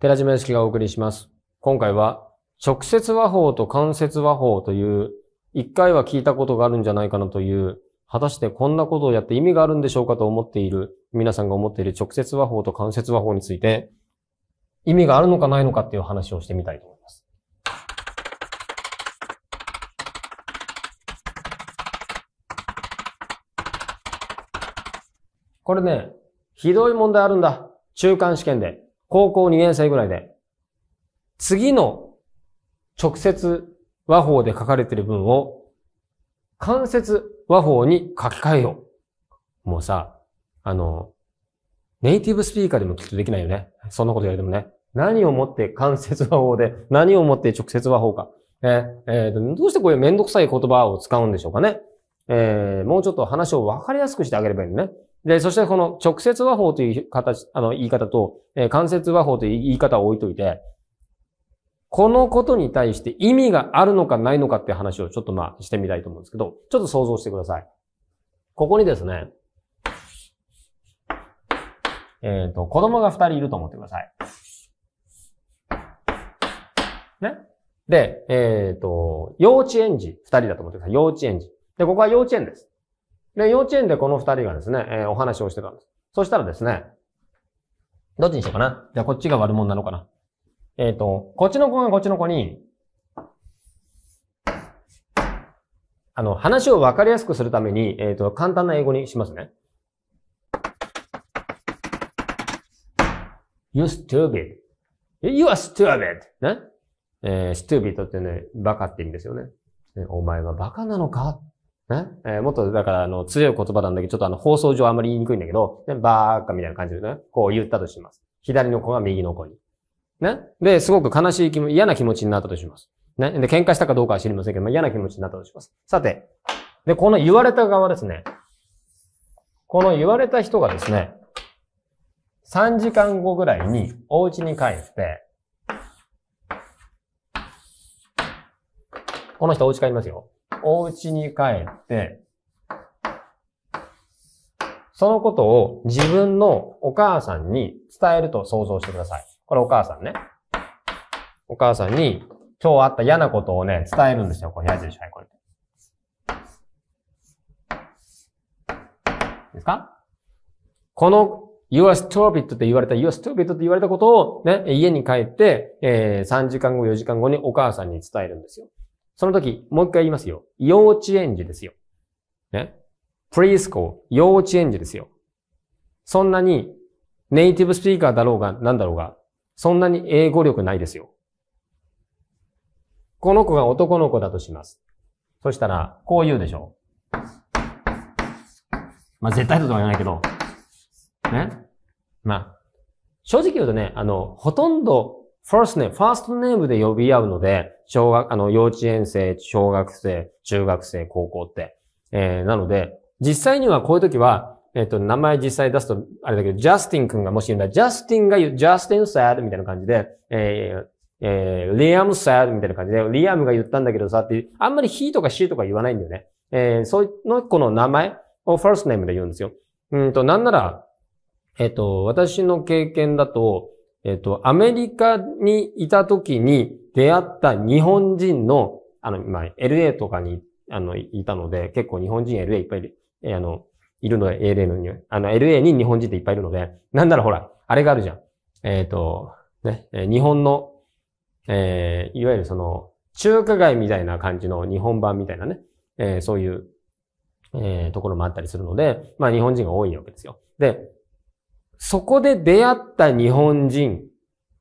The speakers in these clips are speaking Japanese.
寺島由紀がお送りします。今回は、直接和法と間接和法という、一回は聞いたことがあるんじゃないかなという、果たしてこんなことをやって意味があるんでしょうかと思っている、皆さんが思っている直接和法と間接和法について、意味があるのかないのかっていう話をしてみたいと思います。これね、ひどい問題あるんだ。中間試験で。高校2年生ぐらいで、次の直接和法で書かれている文を、間接和法に書き換えよう。もうさ、あの、ネイティブスピーカーでもきっとできないよね。そんなこと言われてもね。何をもって間接和法で、何をもって直接和法か。えー、えー、どうしてこういうめんどくさい言葉を使うんでしょうかね。えー、もうちょっと話を分かりやすくしてあげればいいのね。で、そしてこの直接和法という形、あの言い方と、えー、間接和法という言い方を置いといて、このことに対して意味があるのかないのかっていう話をちょっとまあしてみたいと思うんですけど、ちょっと想像してください。ここにですね、えっ、ー、と、子供が二人いると思ってください。ね。で、えっ、ー、と、幼稚園児、二人だと思ってください。幼稚園児。で、ここは幼稚園です。で、幼稚園でこの二人がですね、えー、お話をしてたんです。そしたらですね、どっちにしようかな。じゃあこっちが悪者なのかな。えっ、ー、と、こっちの子がこっちの子に、あの、話をわかりやすくするために、えっ、ー、と、簡単な英語にしますね。You stupid.You are stupid. ね。えー、stupid ってね、バカって意味ですよね。ねお前はバカなのかねえー、もっと、だから、あの、強い言葉なんだけど、ちょっとあの、放送上あんまり言いにくいんだけど、ね、ばーかみたいな感じでね、こう言ったとします。左の子が右の子に。ね。で、すごく悲しい気も、嫌な気持ちになったとします。ね。で、喧嘩したかどうかは知りませんけど、まあ、嫌な気持ちになったとします。さて。で、この言われた側ですね。この言われた人がですね、3時間後ぐらいにお家に帰って、この人お家帰りますよ。お家に帰って、そのことを自分のお母さんに伝えると想像してください。これお母さんね。お母さんに、今日あった嫌なことをね、伝えるんですよ。これ矢印、はい、これ。ですかこの You are stupid って言われた、You are stupid って言われたことをね、家に帰って、えー、3時間後、4時間後にお母さんに伝えるんですよ。その時、もう一回言いますよ。幼稚園児ですよ。ね。プリスコー、幼稚園児ですよ。そんなにネイティブスピーカーだろうが何だろうが、そんなに英語力ないですよ。この子が男の子だとします。そしたら、こう言うでしょう。まあ、絶対とは言わないけど、ね。まあ、正直言うとね、あの、ほとんど first name, first name で呼び合うので、小学、あの、幼稚園生、小学生、中学生、高校って。えー、なので、実際にはこういう時は、えっ、ー、と、名前実際出すと、あれだけど、ジャスティン君がもし言うんだら、ジャスティンが言う、ジャスティン said みたいな感じで、えー、えー、リアム said みたいな感じで、リアムが言ったんだけどさってあんまり he とか she とか言わないんだよね。えー、そういうの子の名前を first name で言うんですよ。うんと、なんなら、えっ、ー、と、私の経験だと、えっ、と、アメリカにいた時に出会った日本人の、あの、まあ、LA とかに、あの、いたので、結構日本人 LA いっぱいいる、えー、あの、いるので、LA のに、あの、LA に日本人っていっぱいいるので、なんならほら、あれがあるじゃん。えっ、ー、と、ね、日本の、えー、いわゆるその、中華街みたいな感じの日本版みたいなね、えー、そういう、えー、ところもあったりするので、まあ日本人が多いわけですよ。で、そこで出会った日本人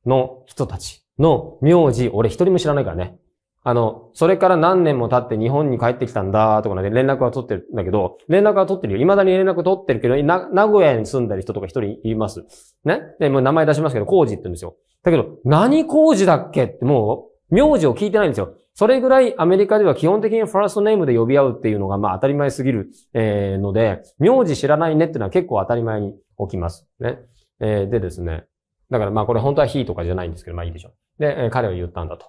の人たちの名字、俺一人も知らないからね。あの、それから何年も経って日本に帰ってきたんだとかね、連絡は取ってるんだけど、連絡は取ってるよ。未だに連絡取ってるけど、な、名古屋に住んだり人とか一人います。ねで、もう名前出しますけど、コウジって言うんですよ。だけど、何コウジだっけってもう、名字を聞いてないんですよ。それぐらいアメリカでは基本的にファーストネームで呼び合うっていうのがまあ当たり前すぎる、えー、ので、名字知らないねっていうのは結構当たり前に起きます。ね。えー、でですね。だからまあこれ本当はヒーとかじゃないんですけど、まあいいでしょう。で、えー、彼は言ったんだと。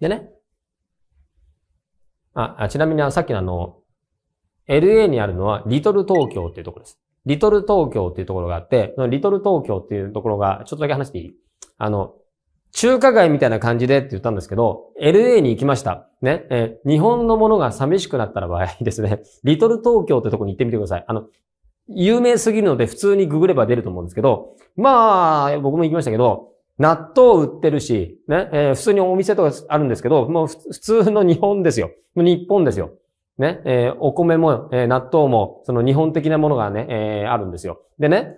でね。あ、あちなみにさっきのあの、LA にあるのはリトル東京っていうところです。リトル東京っていうところがあって、リトル東京っていうところが、ちょっとだけ話していいあの、中華街みたいな感じでって言ったんですけど、LA に行きました。ね、えー、日本のものが寂しくなったら場合ですね、リトル東京ってとこに行ってみてください。あの、有名すぎるので普通にググれば出ると思うんですけど、まあ、僕も行きましたけど、納豆売ってるし、ね、えー、普通にお店とかあるんですけど、もう普通の日本ですよ。日本ですよ。ね、えー、お米も、えー、納豆も、その日本的なものがね、えあるんですよ。でね、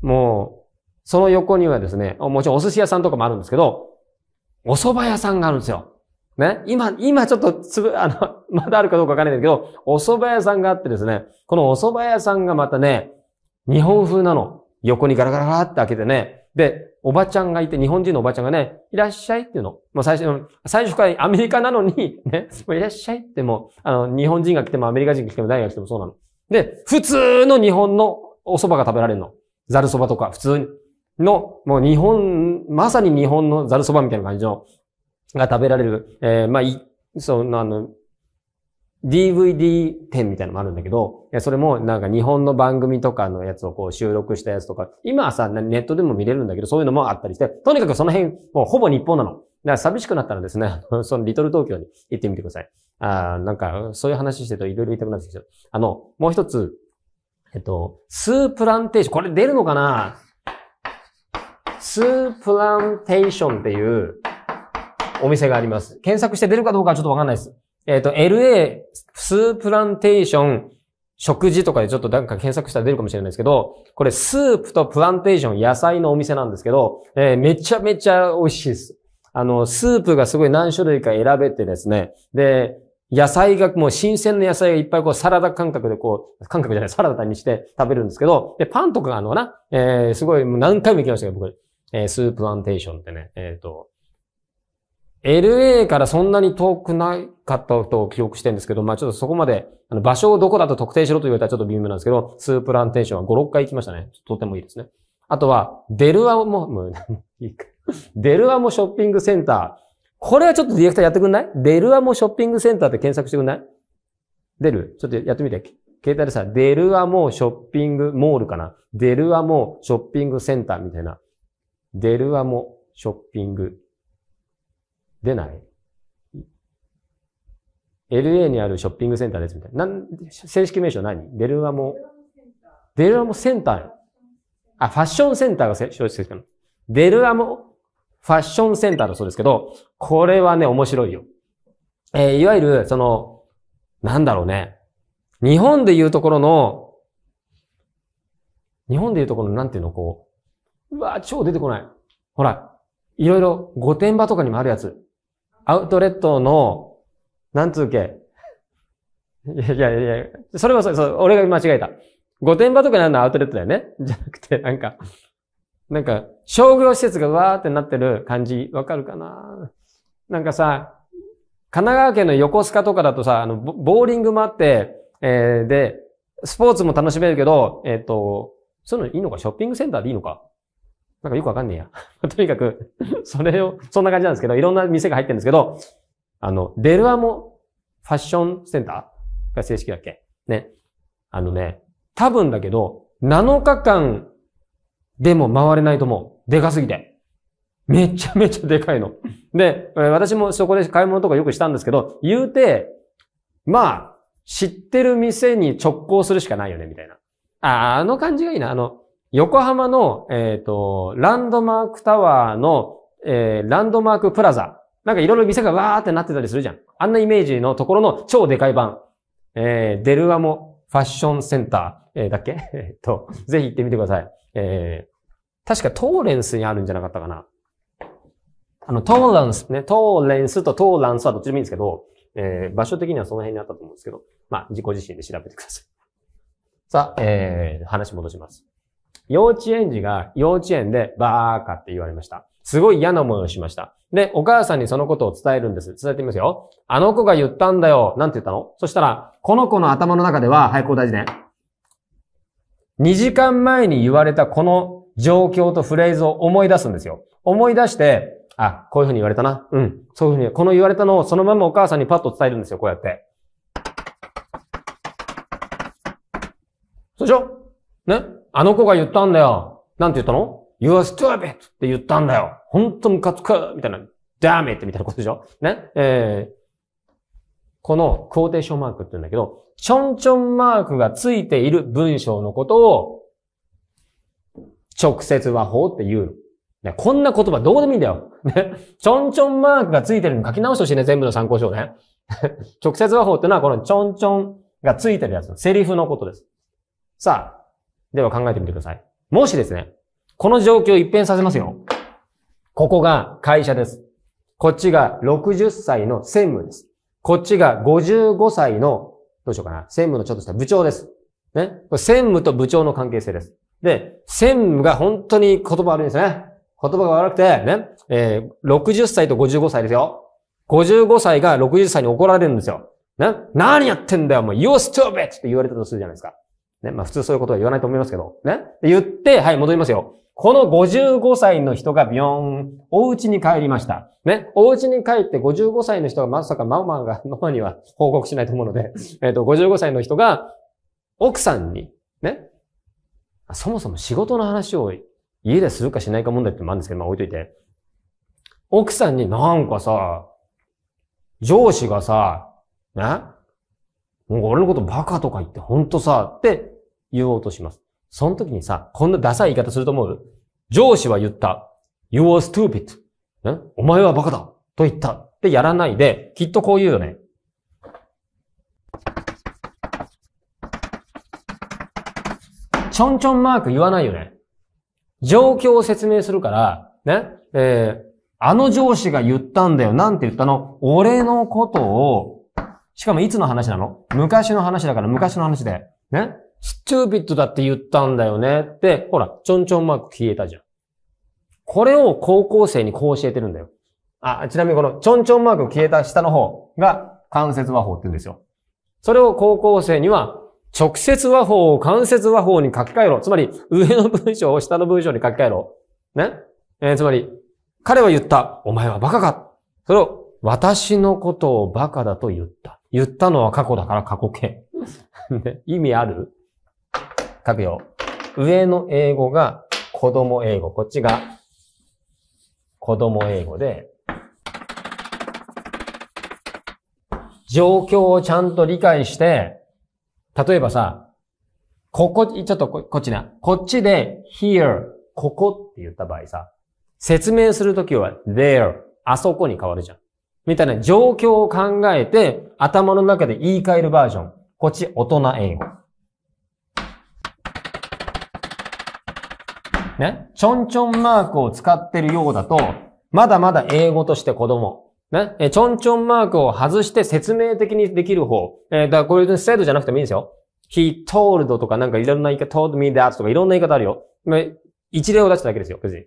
もう、その横にはですね、もちろんお寿司屋さんとかもあるんですけど、お蕎麦屋さんがあるんですよ。ね。今、今ちょっとつぶ、あの、まだあるかどうかわからないんだけど、お蕎麦屋さんがあってですね、このお蕎麦屋さんがまたね、日本風なの。横にガラガラガラって開けてね、で、おばちゃんがいて、日本人のおばちゃんがね、いらっしゃいっていうの。もう最初、最初からアメリカなのに、ね、いらっしゃいってもう、あの、日本人が来てもアメリカ人が来ても誰が来てもそうなの。で、普通の日本のお蕎麦が食べられるの。ざる蕎麦とか、普通に。の、もう日本、まさに日本のざるそばみたいな感じの、が食べられる、えー、まあ、い、その、あの、DVD 店みたいなのもあるんだけど、それもなんか日本の番組とかのやつをこう収録したやつとか、今はさ、ネットでも見れるんだけど、そういうのもあったりして、とにかくその辺、もうほぼ日本なの。だから寂しくなったらですね、そのリトル東京に行ってみてください。ああ、なんか、そういう話してるといろいろ言いたくなるんですけど、あの、もう一つ、えっと、スープランテーション、これ出るのかなスープランテーションっていうお店があります。検索して出るかどうかはちょっとわかんないです。えっ、ー、と、LA スープランテーション食事とかでちょっとなんか検索したら出るかもしれないですけど、これスープとプランテーション野菜のお店なんですけど、えー、めちゃめちゃ美味しいです。あの、スープがすごい何種類か選べてですね、で、野菜が、もう新鮮な野菜がいっぱいこうサラダ感覚でこう、感覚じゃない、サラダにして食べるんですけど、で、パンとかあのな、えー、すごいもう何回も行きましたけど、僕。えー、スープランテーションってね、えっ、ー、と、LA からそんなに遠くなかったと記憶してるんですけど、まあちょっとそこまで、あの場所をどこだと特定しろと言われたらちょっと微妙なんですけど、スープランテーションは5、6回行きましたね。とてもいいですね。あとは、デルアも、もう、いいか。デルアもショッピングセンター。これはちょっとディレクターやってくんないデルアもショッピングセンターって検索してくんない出るちょっとやってみて。携帯でさ、デルアもショッピングモールかなデルアもショッピングセンターみたいな。デルアモショッピング。出ない ?LA にあるショッピングセンターですみたいな。なん正式名称何デルアモ。デルアモセンター。あ、ファッションセンターが正式なの。デルアモファッションセンターだそうですけど、これはね、面白いよ。えー、いわゆる、その、なんだろうね。日本でいうところの、日本でいうところの、なんていうの、こう、うわ超出てこない。ほら、いろいろ御殿場とかにもあるやつ。アウトレットの、なんつうけ。いやいやいや、それはそれ、そう、俺が間違えた。御殿場とかにあるのはアウトレットだよねじゃなくて、なんか、なんか、商業施設がわーってなってる感じ、わかるかななんかさ、神奈川県の横須賀とかだとさ、あの、ボーリングもあって、えー、で、スポーツも楽しめるけど、えっ、ー、と、そういうのいいのかショッピングセンターでいいのかなんかよくわかんねえや。とにかく、それを、そんな感じなんですけど、いろんな店が入ってるんですけど、あの、デルアモファッションセンターが正式だっけね。あのね、多分だけど、7日間でも回れないと思う。でかすぎて。めちゃめちゃでかいの。で、私もそこで買い物とかよくしたんですけど、言うて、まあ、知ってる店に直行するしかないよね、みたいな。あ、あの感じがいいな。あの、横浜の、えっ、ー、と、ランドマークタワーの、えー、ランドマークプラザ。なんかいろいろ店がわーってなってたりするじゃん。あんなイメージのところの超でかい版。えー、デルアモファッションセンター、えー、だっけ えっと、ぜひ行ってみてください。えー、確かトーレンスにあるんじゃなかったかな。あの、トーレンスね、トーレンスとトーランスはどっちでもいいんですけど、えー、場所的にはその辺にあったと思うんですけど、まあ、自己自身で調べてください。さあ、えー、話戻します。幼稚園児が幼稚園でバーカって言われました。すごい嫌な思いをしました。で、お母さんにそのことを伝えるんです。伝えてみますよ。あの子が言ったんだよ。なんて言ったのそしたら、この子の頭の中では、はい、こう大事ね。2時間前に言われたこの状況とフレーズを思い出すんですよ。思い出して、あ、こういうふうに言われたな。うん。そういうふうに、この言われたのをそのままお母さんにパッと伝えるんですよ。こうやって。そうでしょねあの子が言ったんだよ。なんて言ったの ?You are stupid! って言ったんだよ。ほんとムカつくみたいな。damn it! みたいなことでしょねえー、このクォーテーションマークって言うんだけど、ちょんちょんマークがついている文章のことを、直接和法って言うの。ね、こんな言葉どうでもいいんだよ。ね。ちょんちょんマークがついてるの書き直してほしいね、全部の参考書ね。直接和法ってのはこのちょんちょんがついてるやつのセリフのことです。さあ、では考えてみてください。もしですね、この状況を一変させますよ。ここが会社です。こっちが60歳の専務です。こっちが55歳の、どうしようかな、専務のちょっとした部長です。ね。これ専務と部長の関係性です。で、専務が本当に言葉悪いんですね。言葉が悪くて、ね。えー、60歳と55歳ですよ。55歳が60歳に怒られるんですよ。ね。何やってんだよ、もう、you stupid! って言われたとするじゃないですか。ね、まあ普通そういうことは言わないと思いますけど、ね。言って、はい、戻りますよ。この55歳の人がビヨーン、お家に帰りました。ね。お家に帰って55歳の人がまさかママが、ママには報告しないと思うので、えっ、と、55歳の人が奥さんに、ね。そもそも仕事の話を家でするかしないか問題ってもあるんですけど、まあ置いといて。奥さんになんかさ、上司がさ、ね。もう俺のことバカとか言ってほんとさ、って言おうとします。その時にさ、こんなダサい言い方すると思う上司は言った。You are stupid. お前はバカだと言ったってやらないで、きっとこう言うよね。ちょんちょんマーク言わないよね。状況を説明するから、ね、えー、あの上司が言ったんだよ。なんて言ったの俺のことをしかもいつの話なの昔の話だから昔の話で。ねスチューピッドだって言ったんだよねって、ほら、ちょんちょんマーク消えたじゃん。これを高校生にこう教えてるんだよ。あ、ちなみにこのちょんちょんマーク消えた下の方が関節和法って言うんですよ。それを高校生には直接和法を関節和法に書き換えろ。つまり上の文章を下の文章に書き換えろ。ね、えー、つまり、彼は言った。お前はバカか。それを私のことをバカだと言った。言ったのは過去だから過去形。意味ある書くよ。上の英語が子供英語。こっちが子供英語で、状況をちゃんと理解して、例えばさ、ここ、ちょっとこっちな。こっちで here, ここって言った場合さ、説明するときは there, あそこに変わるじゃん。みたいな状況を考えて、頭の中で言い換えるバージョン。こっち、大人英語。ね。ちょんちょんマークを使ってるようだと、まだまだ英語として子供。ね。え、ちょんちょんマークを外して説明的にできる方。えー、だからこれ、制度じゃなくてもいいんですよ。he told とかなんかいろんな言い方、told me that とかいろんな言い方あるよ。一例を出しただけですよ、別に。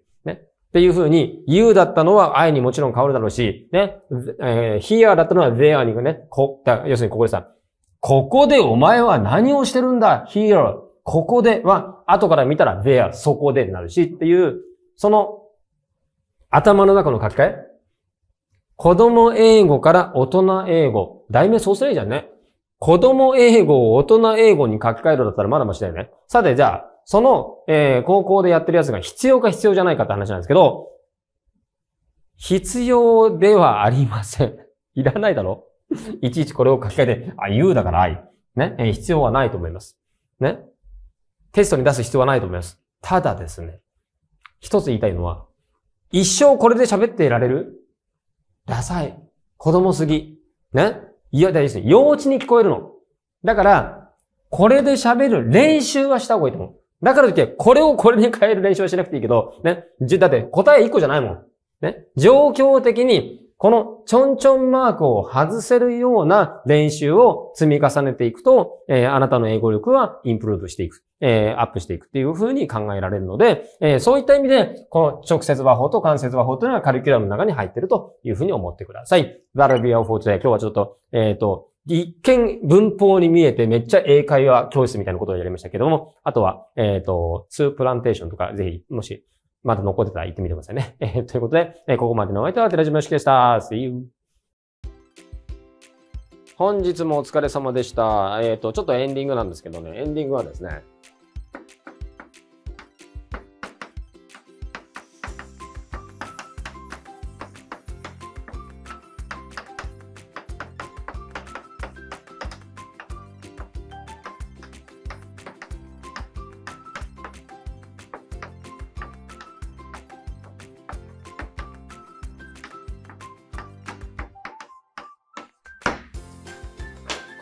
っていう風に、you だったのは I にもちろん変わるだろうし、ね、えー、here だったのは there にね、こ、要するにここでさ、ここでお前は何をしてるんだ ?here。ここでは、後から見たら there、そこでになるしっていう、その頭の中の書き換え子供英語から大人英語。題名そうすればいいじゃんね。子供英語を大人英語に書き換えるだったらまだましだよね。さて、じゃあ、その、えー、高校でやってるやつが必要か必要じゃないかって話なんですけど、必要ではありません。いらないだろ いちいちこれを書き換えて、あ、言うだから愛。ね、えー、必要はないと思います。ね。テストに出す必要はないと思います。ただですね、一つ言いたいのは、一生これで喋っていられるダサい。子供すぎ。ね。いや、大事ですね。幼稚に聞こえるの。だから、これで喋る練習はした方がいいと思う。だからといって、これをこれに変える練習はしなくていいけど、ね。じ、だって答え1個じゃないもん。ね。状況的に、このちょんちょんマークを外せるような練習を積み重ねていくと、えー、あなたの英語力はインプルーブしていく。えー、アップしていくっていうふうに考えられるので、えー、そういった意味で、この直接話法と間接話法というのはカリキュラムの中に入っているというふうに思ってください。That'll be all for today. 今日はちょっと、えっ、ー、と、一見文法に見えてめっちゃ英会話教室みたいなことをやりましたけども、あとは、えっ、ー、と、ツープランテーションとか、ぜひ、もし、まだ残ってたら行ってみてくださいね。えー、ということで、えー、ここまでのお相手は寺島よしきでした。See you! 本日もお疲れ様でした。えっ、ー、と、ちょっとエンディングなんですけどね、エンディングはですね、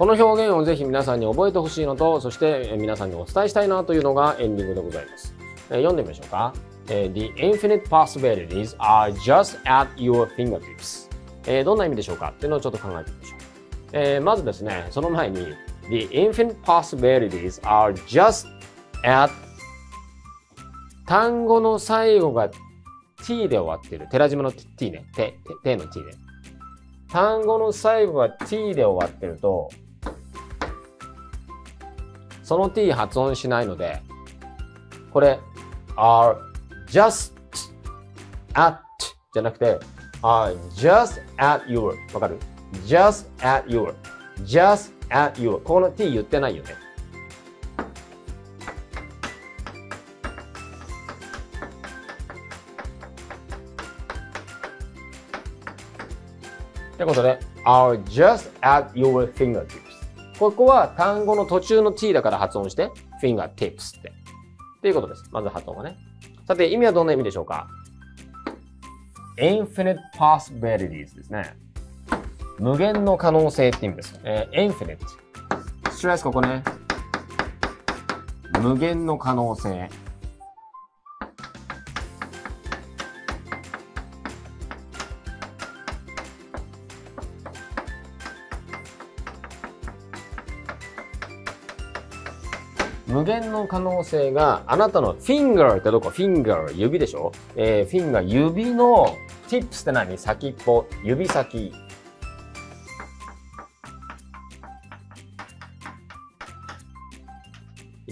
この表現をぜひ皆さんに覚えてほしいのと、そして皆さんにお伝えしたいなというのがエンディングでございます。え読んでみましょうか。え The infinite possibilities are just at your fingertips、えどんな意味でしょうかっていうのをちょっと考えてみましょう。えまずですね、その前に The infinite possibilities are just at 単語の最後が t で終わってる。寺島の t ね。て、の t ね。単語の最後が t で終わってると、その t 発音しないので、これ、are just at じゃなくて、are just at your わかる ?just at your just at your この t 言ってないよね。ってことで、are just at your f i n g e r t i p ここは単語の途中の t だから発音して、fingertips って。っていうことです。まず発音がね。さて、意味はどんな意味でしょうか ?infinite possibilities ですね。無限の可能性って意味です。えー、infinite。ストレスここね。無限の可能性。辺の可能性が、あなたのフィンガーってどこフィンガー、指でしょえー、フィンガー、指の、ティップスって何先っぽ、指先。い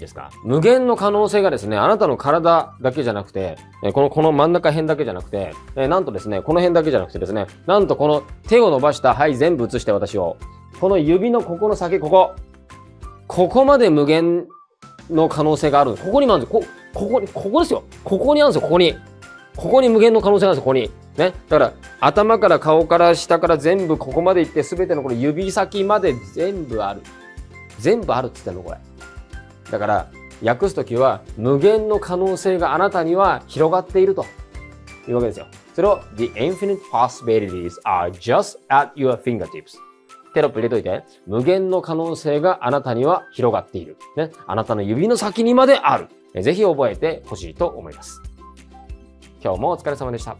いですか無限の可能性がですね、あなたの体だけじゃなくて、えこの、この真ん中辺だけじゃなくて、えなんとですね、この辺だけじゃなくてですね、なんとこの手を伸ばした、はい、全部移して私を。この指のここの先、ここ。ここまで無限の可能性がある。ここにまあるんですよ。こ、ここに、ここですよ。ここにあるんですよ、ここに。ここに無限の可能性があるんですよ、ここに。ね。だから、頭から顔から下から全部ここまでいって、すべてのこの指先まで全部ある。全部あるって言ってんの、これ。だから、訳す時は、無限の可能性があなたには広がっているというわけですよ。それを、The infinite possibilities are just at your fingertips。テロップ入れといて。無限の可能性があなたには広がっている。ね。あなたの指の先にまである。ぜひ覚えてほしいと思います。今日もお疲れ様でした。